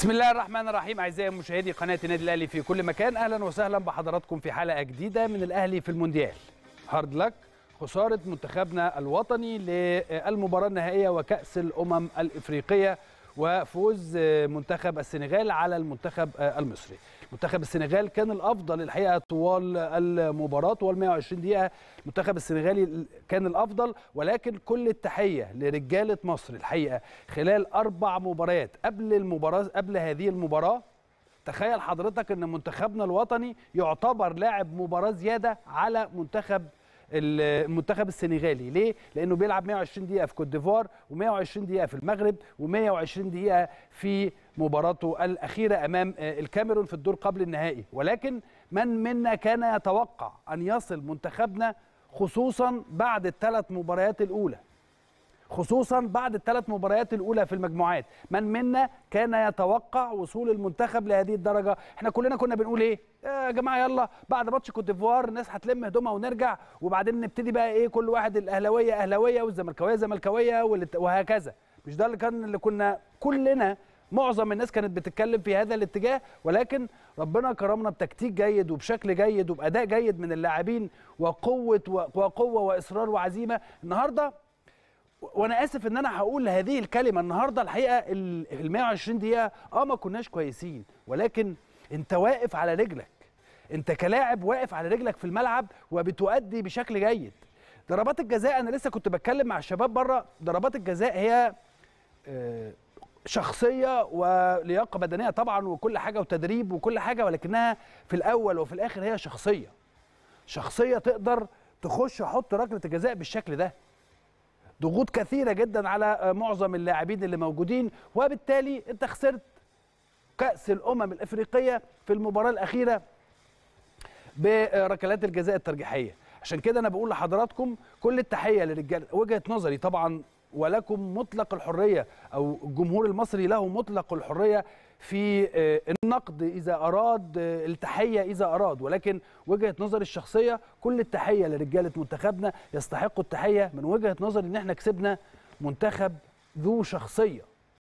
بسم الله الرحمن الرحيم اعزائي مشاهدي قناه النادي الاهلي في كل مكان اهلا وسهلا بحضراتكم في حلقه جديده من الاهلي في المونديال هارد لك خساره منتخبنا الوطني للمباراه النهائيه وكاس الامم الافريقيه وفوز منتخب السنغال على المنتخب المصري منتخب السنغال كان الافضل الحقيقه طوال المباراه طوال 120 دقيقه المنتخب السنغالي كان الافضل ولكن كل التحيه لرجاله مصر الحقيقه خلال اربع مباريات قبل المباراه قبل هذه المباراه تخيل حضرتك ان منتخبنا الوطني يعتبر لاعب مباراه زياده على منتخب المنتخب السنغالي ليه لانه بيلعب 120 دقيقه في كوت ديفوار و120 دقيقه في المغرب و120 دقيقه في مباراته الاخيره امام آه، الكاميرون في الدور قبل النهائي ولكن من منا كان يتوقع ان يصل منتخبنا خصوصا بعد الثلاث مباريات الاولى خصوصا بعد الثلاث مباريات الاولى في المجموعات من منا كان يتوقع وصول المنتخب لهذه الدرجه احنا كلنا كنا بنقول ايه يا جماعه يلا بعد ماتش كوت ديفوار الناس هتلم هدومها ونرجع وبعدين نبتدي بقى ايه كل واحد الاهلاويه اهلاويه والزملكاويه زملكاويه وهكذا مش ده اللي كان اللي كنا كلنا معظم الناس كانت بتتكلم في هذا الاتجاه ولكن ربنا كرمنا بتكتيك جيد وبشكل جيد وباداء جيد من اللاعبين وقوه وقوه واصرار وعزيمه النهارده وانا اسف ان انا هقول هذه الكلمه النهارده الحقيقه ال 120 دقيقه اه ما كناش كويسين ولكن انت واقف على رجلك انت كلاعب واقف على رجلك في الملعب وبتؤدي بشكل جيد ضربات الجزاء انا لسه كنت بتكلم مع الشباب بره ضربات الجزاء هي آه، شخصيه ولياقه بدنيه طبعا وكل حاجه وتدريب وكل حاجه ولكنها في الاول وفي الاخر هي شخصيه شخصيه تقدر تخش حط ركله الجزاء بالشكل ده ضغوط كثيره جدا على معظم اللاعبين اللي موجودين وبالتالي انت خسرت كاس الامم الافريقيه في المباراه الاخيره بركلات الجزاء الترجيحيه عشان كده انا بقول لحضراتكم كل التحيه لرجال وجهه نظري طبعا ولكم مطلق الحرية أو الجمهور المصري له مطلق الحرية في آه، النقد إذا أراد آه، التحية إذا أراد ولكن وجهة نظري الشخصية كل التحية لرجالة منتخبنا يستحقوا التحية من وجهة نظري إن إحنا كسبنا منتخب ذو شخصية